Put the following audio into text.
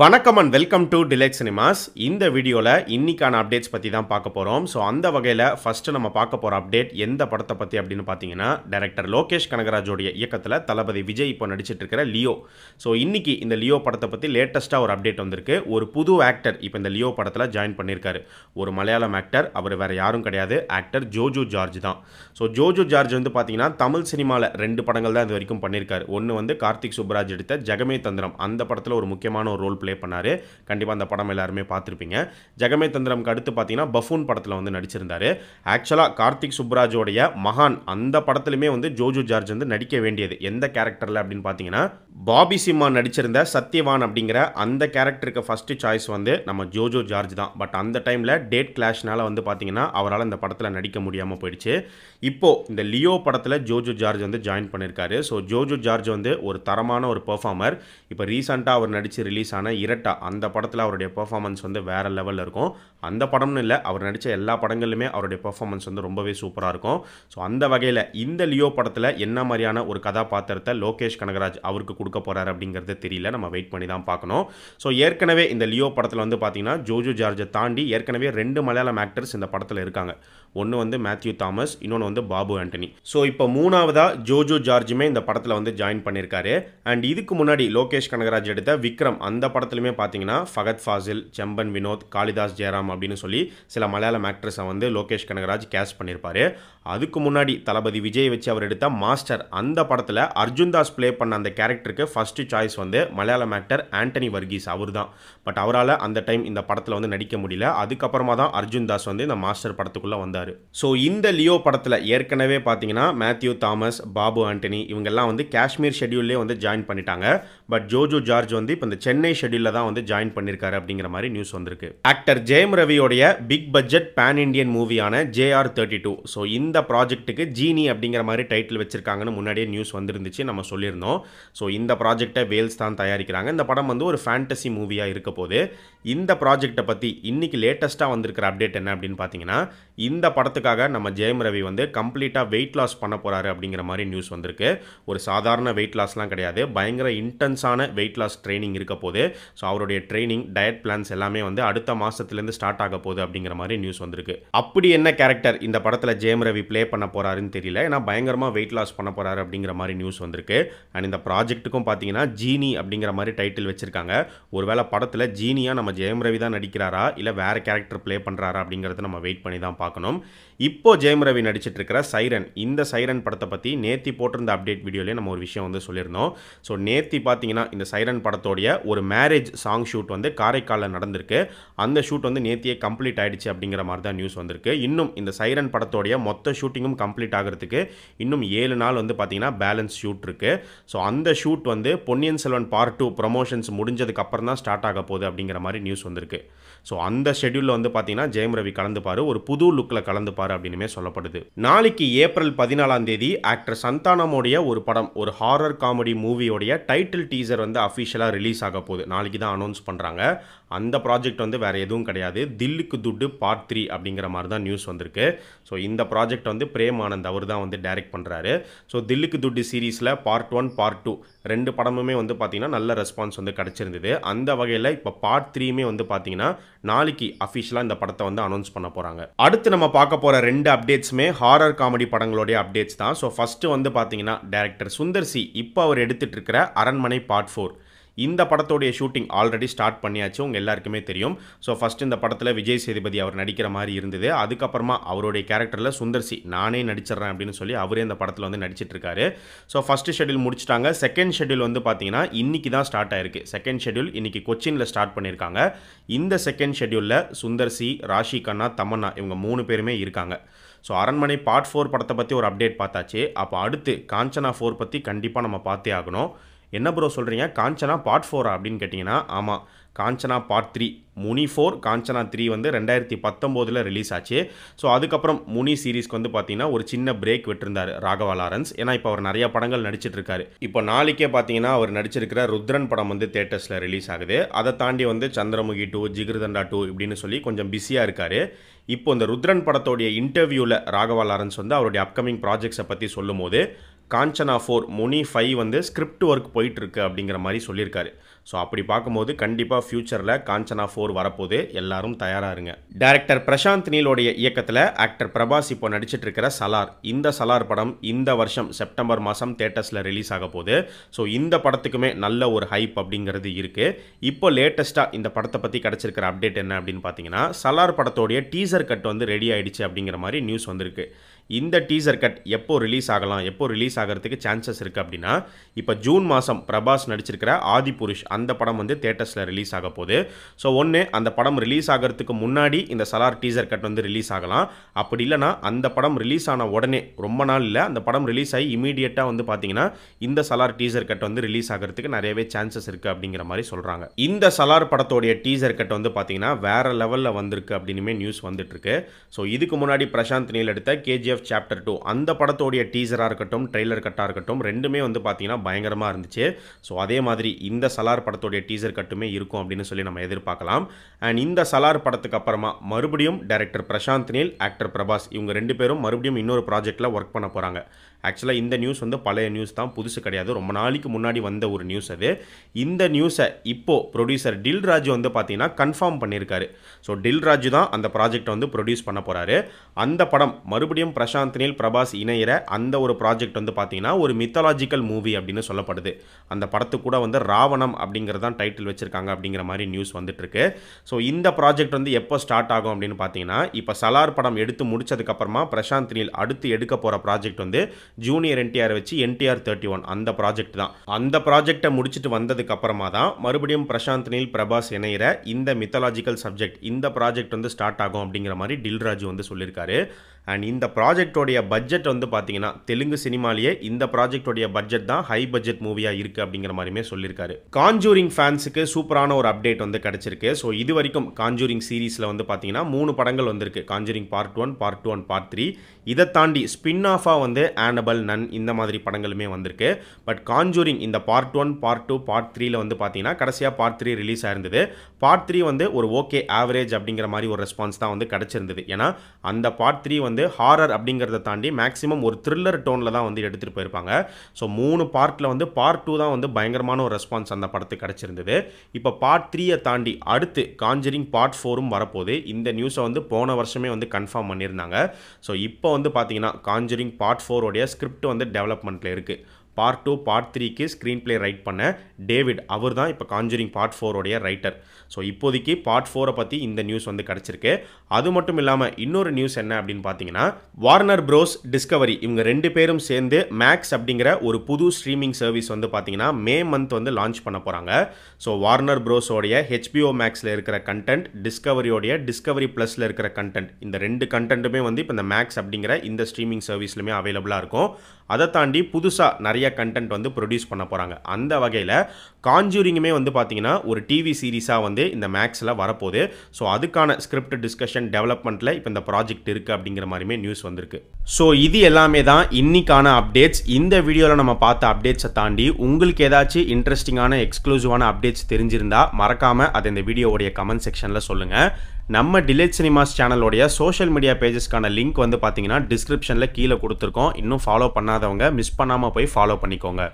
வணக்கம் and welcome to டிலேக் cinemas இந்த வீடியோவில் இன்றைக்கான அப்டேட்ஸ் பற்றி தான் பார்க்க போகிறோம் ஸோ அந்த வகையில் ஃபஸ்ட்டு நம்ம பார்க்க போகிற அப்டேட் எந்த படத்தை பற்றி அப்படின்னு பார்த்தீங்கன்னா டேரக்டர் லோகேஷ் கனகராஜோடைய இயக்கத்தில் தளபதி விஜய் இப்போ நடிச்சிட்டு இருக்கிற லியோ ஸோ இன்றைக்கி இந்த லியோ படத்தை பற்றி லேட்டஸ்ட்டாக ஒரு அப்டேட் வந்திருக்கு ஒரு புது ஆக்டர் இப்போ இந்த லியோ படத்தில் ஜாயின் பண்ணியிருக்காரு ஒரு மலையாளம் ஆக்டர் அவர் வேறு யாரும் கிடையாது ஆக்டர் ஜோஜு ஜார்ஜ் தான் ஸோ ஜோஜு ஜார்ஜ் வந்து பார்த்தீங்கன்னா தமிழ் சினிமாவில் ரெண்டு படங்கள் தான் இது வரைக்கும் பண்ணியிருக்காரு ஒன்று வந்து கார்த்திக் சுப்ராஜ் எடுத்த ஜெகமே தந்திரம் அந்த படத்தில் ஒரு முக்கியமான ஒரு ரோல் ப்ளே பண்ணார் கண்டிப்பாக அந்த படம் எல்லாருமே பார்த்துருப்பீங்க ஜெகமே தந்திரம்க்கு அடுத்து பார்த்தீங்கன்னா பஃபூன் படத்தில் வந்து நடிச்சிருந்தார் ஆக்சுவலாக கார்த்திக் சுப்ராஜோடைய மகான் அந்த படத்துலையுமே வந்து ஜோஜு ஜார்ஜ் வந்து நடிக்க வேண்டியது எந்த கேரக்டரில் அப்படின்னு பார்த்தீங்கன்னா பாபி சிம்மா நடிச்சிருந்த சத்யவான் அப்படிங்கிற அந்த கேரக்டருக்கு ஃபஸ்ட்டு சாய்ஸ் வந்து நம்ம ஜோஜோ ஜார்ஜ் தான் பட் அந்த டைமில் டேட் கிளாஷ்னால் வந்து பார்த்தீங்கன்னா அவரால் இந்த படத்தில் நடிக்க முடியாமல் போயிடுச்சு இப்போது இந்த லியோ படத்தில் ஜோஜோ ஜார்ஜ் வந்து ஜாயின் பண்ணியிருக்காரு ஸோ ஜோஜோ ஜார்ஜ் வந்து ஒரு தரமான ஒரு பெர்ஃபார்மர் இப்போ ரீசெண்டாக அவர் நடித்து ரிலீஸ் ஆன படம்னா இரட்டா அந்த படத்தில் அவருடைய பெர்ஃபார்மன்ஸ் வந்து வேறு லெவலில் இருக்கும் அந்த படம்னு இல்லை அவர் நடித்த எல்லா படங்கள்லையுமே அவருடைய பெர்ஃபார்மன்ஸ் வந்து ரொம்பவே சூப்பராக இருக்கும் ஸோ அந்த வகையில் இந்த லியோ படத்தில் என்ன மாதிரியான ஒரு கதாபாத்திரத்தை லோகேஷ் கனகராஜ் அவருக்கு கொடுக்க போகிறார் அப்படிங்கிறது தெரியல நம்ம வெயிட் பண்ணி தான் பார்க்கணும் ஸோ ஏற்கனவே இந்த லியோ படத்தில் வந்து பார்த்தீங்கன்னா ஜோஜு ஜார்ஜை தாண்டி ஏற்கனவே ரெண்டு மலையாளம் ஆக்டர்ஸ் இந்த படத்தில் இருக்காங்க ஒன்று வந்து மேத்யூ தாமஸ் இன்னொன்று வந்து பாபு ஆண்டனி ஸோ இப்போ மூணாவதாக ஜோஜோ ஜார்ஜுமே இந்த படத்தில் வந்து ஜாயின் பண்ணியிருக்காரு அண்ட் இதுக்கு முன்னாடி லோகேஷ் கனகராஜ் எடுத்த விக்ரம் அந்த படம் படத்துலையுமே பார்த்தீங்கன்னா ஃபகத் ஃபாசில் செம்பன் வினோத் காளிதாஸ் ஜெயராம் அப்படின்னு சொல்லி சில மலையாளம் ஆக்ட்ரஸை வந்து லோகேஷ் கனகராஜ் கேஷ் பண்ணியிருப்பார் அதுக்கு முன்னாடி தளபதி விஜய் வச்சு அவர் எடுத்த மாஸ்டர் அந்த படத்தில் அர்ஜுன் தாஸ் ப்ளே பண்ண அந்த கேரக்டருக்கு ஃபஸ்ட்டு சாய்ஸ் வந்து மலையாளம் ஆக்டர் ஆண்டனி வர்கீஸ் அவர் தான் பட் அவரால் அந்த டைம் இந்த படத்தில் வந்து நடிக்க முடியல அதுக்கப்புறமா தான் அர்ஜுன் தாஸ் வந்து இந்த மாஸ்டர் படத்துக்குள்ளே வந்தார் ஸோ இந்த லியோ படத்தில் ஏற்கனவே பார்த்தீங்கன்னா மேத்யூ தாமஸ் பாபு ஆண்டனி இவங்கெல்லாம் வந்து காஷ்மீர் ஷெடியூல்லே வந்து ஜாயின் பண்ணிட்டாங்க பட் ஜோஜோ ஜார்ஜ் வந்து இப்போ இந்த சென்னை ஷெடியூல் ஷெடியூலில் தான் வந்து ஜாயின் பண்ணியிருக்காரு அப்படிங்கிற மாதிரி நியூஸ் வந்திருக்கு ஆக்டர் ஜெயம் ரவியோடைய பிக் பட்ஜெட் பேன் இண்டியன் மூவியான ஜேஆர் தேர்ட்டி டூ ஸோ இந்த ப்ராஜெக்ட்டுக்கு ஜீனி அப்படிங்கிற மாதிரி டைட்டில் வச்சிருக்காங்கன்னு முன்னாடியே நியூஸ் வந்துருந்துச்சு நம்ம சொல்லியிருந்தோம் ஸோ இந்த ப்ராஜெக்டை வேல்ஸ் தான் தயாரிக்கிறாங்க இந்த படம் வந்து ஒரு ஃபேண்டசி மூவியாக இருக்க போது இந்த ப்ராஜெக்டை பற்றி இன்றைக்கி லேட்டஸ்ட்டாக வந்திருக்கிற அப்டேட் என்ன அப்படின்னு பார்த்தீங்கன்னா இந்த படத்துக்காக நம்ம ஜெயம் ரவி வந்து கம்ப்ளீட்டாக வெயிட் லாஸ் பண்ண போகிறாரு அப்படிங்கிற மாதிரி நியூஸ் வந்திருக்கு ஒரு சாதாரண வெயிட் லாஸ்லாம் கிடையாது பயங்கர இன்டென்ஸான வெயிட் லாஸ் ட்ரைனிங் இருக்க போது ஸோ அவருடைய ட்ரைனிங் டயட் பிளான்ஸ் எல்லாமே வந்து அடுத்த மாதத்துலேருந்து ஸ்டார்ட் ஆக போகுது அப்படிங்கிற மாதிரி நியூஸ் வந்திருக்கு அப்படி என்ன கேரக்டர் இந்த படத்தில் ஜெயம் ரவி ப்ளே பண்ண போகிறாருன்னு தெரியல ஏன்னா பயங்கரமாக வெயிட் லாஸ் பண்ண போகிறாரு அப்படிங்கிற மாதிரி நியூஸ் வந்திருக்கு அண்ட் இந்த ப்ராஜெக்ட்டுக்கும் பார்த்தீங்கன்னா ஜீனி அப்படிங்கிற மாதிரி டைட்டில் வச்சுருக்காங்க ஒருவேளை படத்தில் ஜீனியாக நம்ம ஜெயம் ரவி தான் நடிக்கிறாரா இல்லை வேறு கேரக்டர் ப்ளே பண்ணுறாரா அப்படிங்கிறத நம்ம வெயிட் பண்ணி தான் பார்க்கணும் இப்போது ஜெயம் ரவி நடிச்சிட்டு இருக்கிற சைரன் இந்த சைரன் படத்தை பற்றி நேத்தி போட்டிருந்த அப்டேட் வீடியோலேயே நம்ம ஒரு விஷயம் வந்து சொல்லியிருந்தோம் ஸோ நேத்தி பார்த்தீங்கன்னா இந்த சைரன் படத்தோடைய ஒரு மேரேஜ் சாங் ஷூட் வந்து காரைக்காலில் நடந்திருக்கு அந்த ஷூட் வந்து நேத்தியே கம்ப்ளீட் ஆகிடுச்சு அப்படிங்கிற மாதிரி தான் நியூஸ் வந்திருக்கு இன்னும் இந்த சைரன் படத்தோடைய மொத்த ஷூட்டிங்கும் கம்ப்ளீட் ஆகிறதுக்கு இன்னும் ஏழு நாள் வந்து பார்த்தீங்கன்னா பேலன்ஸ் ஷூட் இருக்குது ஸோ அந்த ஷூட் வந்து Ponniyin Selvan part two promotions முடிஞ்சதுக்கப்புறம் தான் ஸ்டார்ட் ஆக போகுது அப்படிங்கிற மாதிரி மாதிரி நியூஸ் வந்திருக்கு ஸோ அந்த ஷெடியூலில் வந்து பார்த்தீங்கன்னா ஜெயம் ரவி கலந்துப்பார் ஒரு புது லுக்கில் கலந்துப்பார் அப்படின்னுமே சொல்லப்படுது நாளைக்கு ஏப்ரல் பதினாலாம் தேதி ஆக்டர் சந்தானமோடைய ஒரு படம் ஒரு ஹாரர் காமெடி மூவியோடைய டைட்டில் டீசர் வந்து அஃபிஷியலாக ரிலீஸ் ஆக போகுது நாளைக்கு தான் அனௌன்ஸ் பண்ணுறாங்க அந்த ப்ராஜெக்ட் வந்து வேறு எதுவும் கிடையாது தில்லுக்கு துட்டு பார்ட் த்ரீ அப்படிங்கிற மாதிரி தான் நியூஸ் வந்திருக்கு ஸோ இந்த ப்ராஜெக்ட் வந்து பிரேம் ஆனந்த் அவர் தான் வந்து டைரக்ட் பண்ணுறாரு ஸோ தில்லுக்கு துட்டு சீரீஸில் பார்ட் ஒன் பார்ட் டூ ரெண்டு படமுமே வந்து பார்த்திங்கன்னா நல்ல ரெஸ்பான்ஸ் வந்து கிடச்சிருந்தது அந்த வகையில் இப்போ பார்ட் த்ரீ எல்லாத்தையுமே வந்து பார்த்தீங்கன்னா நாளைக்கு அஃபிஷியலாக இந்த படத்தை வந்து அனௌன்ஸ் பண்ண போகிறாங்க அடுத்து நம்ம பார்க்க போகிற ரெண்டு அப்டேட்ஸுமே ஹாரர் காமெடி படங்களுடைய அப்டேட்ஸ் தான் ஸோ ஃபஸ்ட்டு வந்து பார்த்தீங்கன்னா டேரக்டர் சுந்தர் சி இப்போ அவர் எடுத்துகிட்டு இருக்கிற அரண்மனை பார்ட் ஃபோர் இந்த படத்தோடைய ஷூட்டிங் ஆல்ரெடி ஸ்டார்ட் பண்ணியாச்சு உங்கள் எல்லாருக்குமே தெரியும் ஸோ ஃபஸ்ட் இந்த படத்தில் விஜய் சேதுபதி அவர் நடிக்கிற மாதிரி இருந்தது அதுக்கப்புறமா அவருடைய கேரக்டரில் சுந்தர்சி நானே நடிச்சிட்றேன் அப்படின்னு சொல்லி அவரே இந்த படத்தில் வந்து நடிச்சிட்டு இருக்காரு ஸோ ஃபஸ்ட் ஷெடியூல் முடிச்சிட்டாங்க செகண்ட் ஷெடியூல் வந்து பார்த்தீங்கன்னா இன்றைக்கி தான் ஸ்டார்ட் ஆயிருக்கு செகண்ட் ஷெடியூல் இன்றைக்கி கொச்சினில் ஸ்டார்ட் பண்ணியிருக்காங்க இந்த செகண்ட் ஷெடியூலில் சுந்தர்சி ராஷி கண்ணா தமன்னா இவங்க மூணு பேருமே இருக்காங்க ஸோ அரண்மனை பார்ட் ஃபோர் படத்தை பற்றி ஒரு அப்டேட் பார்த்தாச்சு அப்போ அடுத்து காஞ்சனா ஃபோர் பற்றி கண்டிப்பாக நம்ம பார்த்தே ஆகணும் என்ன ப்ரோ சொல்கிறீங்க காஞ்சனா பார்ட் ஃபோரா அப்படின்னு கேட்டிங்கன்னா ஆமாம் Kanchana part three Muni four Kanchana three வந்து ரெண்டாயிரத்தி பத்தொம்போதில் ரிலீஸ் ஆச்சு ஸோ அதுக்கப்புறம் முனி சீரீஸ்க்கு வந்து பார்த்தீங்கன்னா ஒரு சின்ன பிரேக் விட்டுருந்தார் ராகவா லாரன்ஸ் ஏன்னா இப்போ அவர் நிறைய படங்கள் நடிச்சிட்ருக்காரு இப்போ நாளைக்கே பார்த்தீங்கன்னா அவர் நடிச்சிருக்கிற ருத்ரன் படம் வந்து தேட்டர்ஸில் ரிலீஸ் ஆகுது அதை தாண்டி வந்து சந்திரமுகி டூ ஜிகிருதண்டா டூ இப்படின்னு சொல்லி கொஞ்சம் பிஸியாக இருக்கார் இப்போ இந்த ருத்ரன் படத்தோடைய இன்டர்வியூவில் ராகவா லாரன்ஸ் வந்து அவருடைய அப்கமிங் ப்ராஜெக்ட்ஸை பற்றி சொல்லும் போது காஞ்சனா ஃபோர் மொனி ஃபைவ் வந்து ஸ்கிரிப்ட் ஒர்க் போயிட்டுருக்கு அப்படிங்கிற மாதிரி சொல்லியிருக்காரு ஸோ அப்படி பார்க்கும்போது கண்டிப்பாக ஃப்யூச்சரில் காஞ்சனா ஃபோர் வரப்போது எல்லாரும் தயாராக இருங்க டேரக்டர் பிரசாந்த் நீலோடைய இயக்கத்தில் ஆக்டர் பிரபாஸ் இப்போ நடிச்சிட்டு இருக்கிற சலார் இந்த சலார் படம் இந்த வருஷம் செப்டம்பர் மாதம் தேட்டர்ஸில் ரிலீஸ் ஆக போகுது ஸோ இந்த படத்துக்குமே நல்ல ஒரு ஹைப் அப்படிங்கிறது இருக்குது இப்போ லேட்டஸ்ட்டாக இந்த படத்தை பற்றி கிடச்சிருக்கிற அப்டேட் என்ன அப்படின்னு பார்த்தீங்கன்னா சலார் படத்தோடைய டீசர் கட் வந்து ரெடி ஆகிடுச்சு அப்படிங்கிற மாதிரி நியூஸ் வந்திருக்கு இந்த டீசர் கட் எப்போ ரிலீஸ் ஆகலாம் எப்போ ரிலீஸ் ஆகிறதுக்கு சான்சஸ் இருக்குது அப்படின்னா இப்போ ஜூன் மாதம் பிரபாஸ் நடிச்சிருக்கிற ஆதிபுருஷ் அந்த படம் வந்து தேட்டர்ஸில் ரிலீஸ் ஆக போகுது ஸோ ஒன்று அந்த படம் ரிலீஸ் ஆகிறதுக்கு முன்னாடி இந்த சலார் டீசர் கட் வந்து ரிலீஸ் ஆகலாம் அப்படி இல்லைனா அந்த படம் ரிலீஸ் ஆன உடனே ரொம்ப நாள் இல்லை அந்த படம் ரிலீஸ் ஆகி இமீடியட்டாக வந்து பார்த்தீங்கன்னா இந்த சலார் டீசர் கட் வந்து ரிலீஸ் ஆகிறதுக்கு நிறையவே சான்சஸ் இருக்குது அப்படிங்கிற மாதிரி சொல்கிறாங்க இந்த சலார் படத்தோடைய டீசர் கட் வந்து பார்த்தீங்கன்னா வேறு லெவலில் வந்திருக்கு அப்படின்னுமே நியூஸ் வந்துட்டுருக்கு ஸோ இதுக்கு முன்னாடி பிரசாந்த் நீல் எடுத்த கேஜிஎஃப் சாப்டர் டூ அந்த படத்தோடைய டீசராக இருக்கட்டும் ட்ரெய்லர் கட்டாக இருக்கட்டும் ரெண்டுமே வந்து பார்த்தீங்கன்னா பயங்கரமாக இருந்துச்சு ஸோ அதே மாதிரி இந்த சலார் படத்துடைய டீசர் கட்டுமே இருக்கும் அப்படின்னு சொல்லி நம்ம எதிர்பார்க்கலாம் அண்ட் இந்த சலார் படத்துக்கு அப்புறமா மறுபடியும் டைரக்டர் பிரசாந்த் நீல் ஆக்டர் பிரபாஸ் இவங்க ரெண்டு பேரும் மறுபடியும் இன்னொரு ப்ராஜெக்டில் ஒர்க் பண்ண போகிறாங்க ஆக்சுவலாக இந்த நியூஸ் வந்து பழைய நியூஸ் தான் புதுசு கிடையாது ரொம்ப நாளைக்கு முன்னாடி வந்த ஒரு நியூஸ் அது இந்த நியூஸை இப்போது ப்ரொடியூசர் டில் ராஜு வந்து பார்த்தீங்கன்னா கன்ஃபார்ம் பண்ணியிருக்காரு ஸோ டில் ராஜு தான் அந்த ப்ராஜெக்டை வந்து ப்ரொடியூஸ் பண்ண போகிறாரு அந்த படம் மறுபடியும் பிரசாந்த் நில் பிரபாஸ் இணையிற அந்த ஒரு ப்ராஜெக்ட் வந்து பார்த்தீங்கன்னா ஒரு மித்தலாஜிக்கல் மூவி அப்படின்னு சொல்லப்படுது அந்த படத்துக்கு கூட வந்து ராவணம் அப்படிங்கிறது தான் டைட்டில் வச்சுருக்காங்க அப்படிங்கிற மாதிரி நியூஸ் வந்துட்டுருக்கு ஸோ இந்த ப்ராஜெக்ட் வந்து எப்போ ஸ்டார்ட் ஆகும் அப்படின்னு பார்த்தீங்கன்னா இப்போ சலார் படம் எடுத்து முடிச்சதுக்கப்புறமா பிரசாந்த் நில் அடுத்து எடுக்க போகிற ப்ராஜெக்ட் வந்து ஜூனியர் என்டிஆர் வச்சு என்டிஆர் தேர்ட்டி ஒன் அந்த ப்ராஜெக்ட் தான் அந்த ப்ராஜெக்டை முடிச்சுட்டு வந்ததுக்கு அப்புறமா தான் மறுபடியும் பிரசாந்த் நீல் பிரபாஸ் இணையிற இந்த மித்தாலஜிக்கல் சப்ஜெக்ட் இந்த ப்ராஜெக்ட் வந்து ஸ்டார்ட் ஆகும் அப்படிங்கிற மாதிரி டில்ராஜு வந்து சொல்லியிருக்காரு அண்ட் இந்த ப்ராஜெக்டோடைய பட்ஜெட் வந்து பார்த்தீங்கன்னா தெலுங்கு சினிமாலேயே இந்த ப்ராஜெக்டோடைய பட்ஜெட் தான் ஹை பட்ஜெட் மூவியாக இருக்குது அப்படிங்கிற மாதிரியுமே சொல்லியிருக்காரு காஞ்சூரிங் ஃபேன்ஸுக்கு சூப்பரான ஒரு அப்டேட் வந்து கிடச்சிருக்கு ஸோ இது வரைக்கும் காஞ்சூரிங் சீரீஸில் வந்து பார்த்தீங்கன்னா மூணு படங்கள் வந்திருக்கு conjuring part one part two and part three இதை தாண்டி ஸ்பின் ஆஃபாக வந்து ஆனபல் நன் இந்த மாதிரி படங்களுமே வந்திருக்கு பட் காஞ்சூரிங் இந்த part one part two part த்ரீயில் வந்து பார்த்தீங்கன்னா கடைசியாக பார்ட் த்ரீ ரிலீஸ் ஆயிருந்தது பார்ட் த்ரீ வந்து ஒரு ஓகே ஆவரேஜ் அப்படிங்கிற மாதிரி ஒரு ரெஸ்பான்ஸ் தான் வந்து கிடச்சிருந்தது ஏன்னா அந்த பார்ட் த்ரீ வந்து வந்து ஹாரர் அப்படிங்கிறத தாண்டி மேக்ஸிமம் ஒரு த்ரில்லர் டோனில் தான் வந்து எடுத்துகிட்டு போயிருப்பாங்க ஸோ மூணு பார்ட்டில் வந்து பார்ட் டூ தான் வந்து பயங்கரமான ஒரு ரெஸ்பான்ஸ் அந்த படத்துக்கு கிடச்சிருந்தது இப்போ பார்ட் த்ரீயை தாண்டி அடுத்து காஞ்சரிங் பார்ட் ஃபோரும் வரப்போகுது இந்த நியூஸை வந்து போன வருஷமே வந்து கன்ஃபார்ம் பண்ணியிருந்தாங்க ஸோ இப்போ வந்து பார்த்தீங்கன்னா காஞ்சரிங் பார்ட் ஃபோருடைய ஸ்கிரிப்ட் வந்து டெவலப்மெண்ட்டில் இருக்குது பார்ட் டூ பார்ட் த்ரீக்கு ஸ்க்ரீன் பிளே ரைட் பண்ண டேவிட் அவர் தான் இப்போ காஞ்சுரிங் பார்ட் ஃபோரோடைய ரைட்டர் ஸோ இப்போதைக்கு பார்ட் ஃபோரை பற்றி இந்த நியூஸ் வந்து கிடச்சிருக்கு அது மட்டும் இல்லாமல் இன்னொரு நியூஸ் என்ன அப்படின்னு பார்த்தீங்கன்னா வார்னர் ப்ரோஸ் டிஸ்கவரி இவங்க ரெண்டு பேரும் சேர்ந்து மேக்ஸ் அப்படிங்கிற ஒரு புது ஸ்ட்ரீமிங் சர்வீஸ் வந்து பார்த்தீங்கன்னா மே மந்த் வந்து லான்ச் பண்ண போகிறாங்க ஸோ வார்னர் ப்ரோஸோடைய ஹெச்பிஓ மேக்ஸில் இருக்கிற கண்டென்ட் டிஸ்கவரியோடைய டிஸ்கவரி ப்ளஸில் இருக்கிற கண்டென்ட் இந்த ரெண்டு கண்டென்ட்டுமே வந்து இப்போ இந்த மேக்ஸ் அப்படிங்கிற இந்த ஸ்ட்ரீமிங் சர்வீஸ்லுமே அவைலபிளாக இருக்கும் அதை தாண்டி புதுசாக நிறைய நிறைய கண்டென்ட் வந்து ப்ரொடியூஸ் பண்ண போகிறாங்க அந்த வகையில் காஞ்சூரிங்குமே வந்து பார்த்திங்கன்னா ஒரு டிவி சீரீஸாக வந்து இந்த மேக்ஸில் வரப்போகுது ஸோ அதுக்கான ஸ்கிரிப்ட் டிஸ்கஷன் டெவலப்மெண்ட்டில் இப்போ இந்த ப்ராஜெக்ட் இருக்குது அப்படிங்கிற மாதிரியுமே நியூஸ் வந்திருக்கு ஸோ இது எல்லாமே தான் இன்றைக்கான அப்டேட்ஸ் இந்த வீடியோவில் நம்ம பார்த்த அப்டேட்ஸை தாண்டி உங்களுக்கு ஏதாச்சும் இன்ட்ரெஸ்டிங்கான எக்ஸ்க்ளூசிவான அப்டேட்ஸ் தெரிஞ்சிருந்தால் மறக்காமல் அதை இந்த வீடியோவுடைய கமெண்ட் செக்ஷனில் சொல்லுங்கள் நம்ம டிலேட் சினிமாஸ் சேனலோடைய சோஷியல் மீடியா பேஜஸ்க்கான லிங்க் வந்து பார்த்தீங்கன்னா டிஸ்கிரிப்ஷனில் கீழே கொடுத்துருக்கோம் இன்னும் ஃபாலோ பண்ணாதவங்க மிஸ் பண்ணாமல் போய் ஃபாலோ பண்ணிக்கோங்க